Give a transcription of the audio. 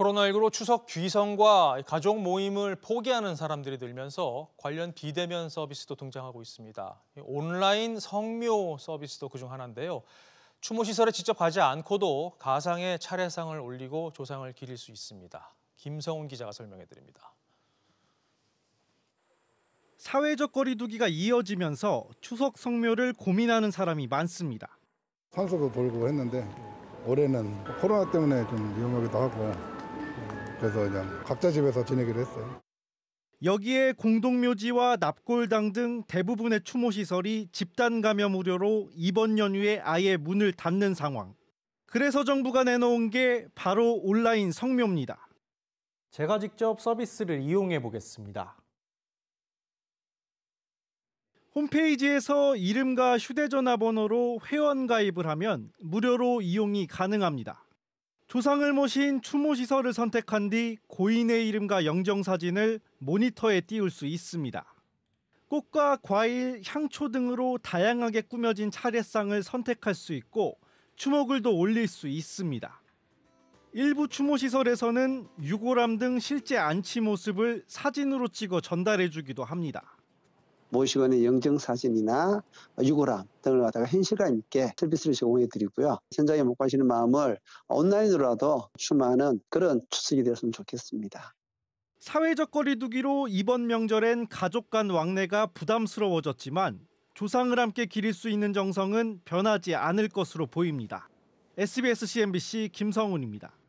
코로나19로 추석 귀성과 가족 모임을 포기하는 사람들이 늘면서 관련 비대면 서비스도 등장하고 있습니다. 온라인 성묘 서비스도 그중 하나인데요. 추모 시설에 직접 가지 않고도 가상의 차례상을 올리고 조상을 기릴 수 있습니다. 김성훈 기자가 설명해 드립니다. 사회적 거리두기가 이어지면서 추석 성묘를 고민하는 사람이 많습니다. 산소도 돌고 했는데 올해는 코로나 때문에 좀 위험하기도 하고 그래서 그냥 각자 집에서 지내기로 했어요. 여기에 공동묘지와 납골당 등 대부분의 추모 시설이 집단 감염 우려로 이번 연휴에 아예 문을 닫는 상황. 그래서 정부가 내놓은 게 바로 온라인 성묘입니다. 제가 직접 서비스를 이용해 보겠습니다. 홈페이지에서 이름과 휴대전화 번호로 회원 가입을 하면 무료로 이용이 가능합니다. 조상을 모신 추모 시설을 선택한 뒤 고인의 이름과 영정 사진을 모니터에 띄울 수 있습니다. 꽃과 과일, 향초 등으로 다양하게 꾸며진 차례상을 선택할 수 있고 추모글도 올릴 수 있습니다. 일부 추모 시설에서는 유골함 등 실제 안치 모습을 사진으로 찍어 전달해 주기도 합니다. 모시고는 영정사진이나 유골함 등을 갖다가 현실감 있게 서비스를 제공해 드리고요. 현장에 못 가시는 마음을 온라인으로라도 추모하는 그런 추석이 되었으면 좋겠습니다. 사회적 거리두기로 이번 명절엔 가족 간 왕래가 부담스러워졌지만 조상을 함께 기릴 수 있는 정성은 변하지 않을 것으로 보입니다. SBS CNBC 김성훈입니다.